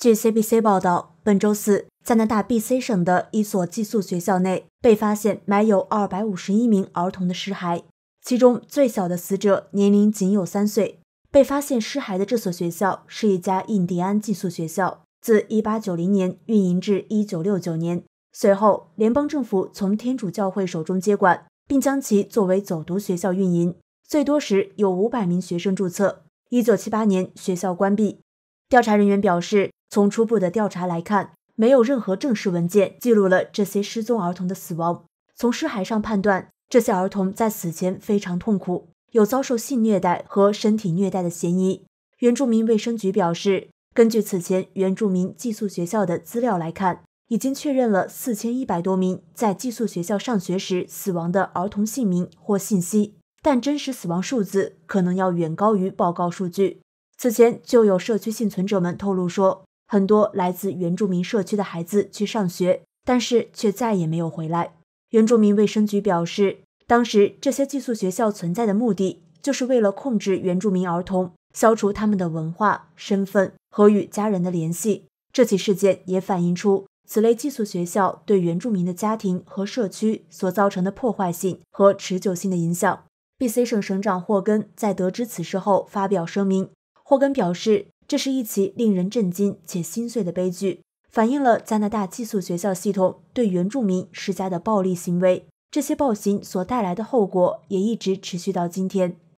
据 CBC 报道，本周四，加拿大 BC 省的一所寄宿学校内被发现埋有二百五十一名儿童的尸骸，其中最小的死者年龄仅有三岁。被发现尸骸的这所学校是一家印第安寄宿学校，自一八九零年运营至一九六九年。随后，联邦政府从天主教会手中接管，并将其作为走读学校运营，最多时有五百名学生注册。一九七八年，学校关闭。调查人员表示。从初步的调查来看，没有任何正式文件记录了这些失踪儿童的死亡。从尸骸上判断，这些儿童在死前非常痛苦，有遭受性虐待和身体虐待的嫌疑。原住民卫生局表示，根据此前原住民寄宿学校的资料来看，已经确认了四千一百多名在寄宿学校上学时死亡的儿童姓名或信息，但真实死亡数字可能要远高于报告数据。此前就有社区幸存者们透露说。很多来自原住民社区的孩子去上学，但是却再也没有回来。原住民卫生局表示，当时这些寄宿学校存在的目的就是为了控制原住民儿童，消除他们的文化身份和与家人的联系。这起事件也反映出此类寄宿学校对原住民的家庭和社区所造成的破坏性和持久性的影响。B.C. 省省长霍根在得知此事后发表声明，霍根表示。这是一起令人震惊且心碎的悲剧，反映了加拿大寄宿学校系统对原住民施加的暴力行为。这些暴行所带来的后果也一直持续到今天。